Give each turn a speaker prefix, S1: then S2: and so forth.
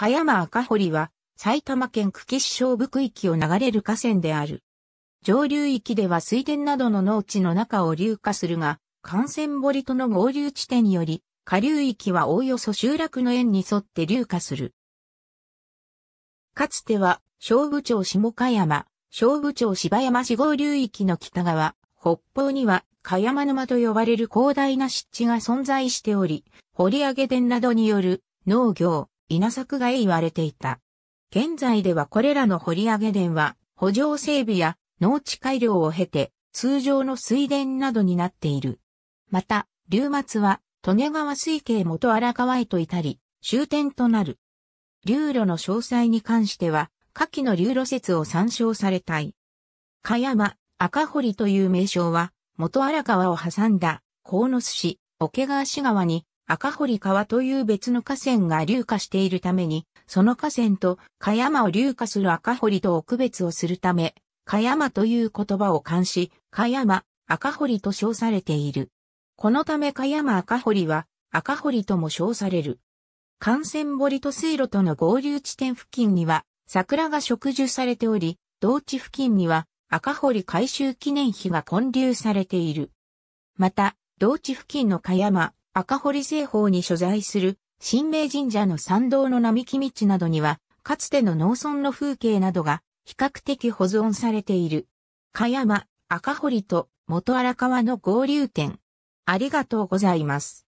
S1: 加山赤堀は埼玉県久喜市小部区域を流れる河川である。上流域では水田などの農地の中を流下するが、幹線堀との合流地点により、下流域はおおよそ集落の縁に沿って流下する。かつては、小部町下加山、小部町芝山市合流域の北側、北方には、加山沼と呼ばれる広大な湿地が存在しており、掘り上げ田などによる農業、稲作が言われていた。現在ではこれらの掘り上げ田は、補助整備や農地改良を経て、通常の水田などになっている。また、流末は、利根川水系元荒川へと至り、終点となる。流路の詳細に関しては、下記の流路説を参照されたい。か山、赤堀という名称は、元荒川を挟んだ、鴻巣市、桶川市川に、赤堀川という別の河川が流下しているために、その河川と香山を流下する赤堀とを区別をするため、香山という言葉を冠し、香山、赤堀と称されている。このため香山赤堀は、赤堀とも称される。幹線堀と水路との合流地点付近には、桜が植樹されており、同地付近には、赤堀改修記念碑が建立されている。また、同地付近の香山、赤堀製法に所在する神明神社の参道の並木道などには、かつての農村の風景などが比較的保存されている。加山、赤堀と元荒川の合流点。ありがとうございます。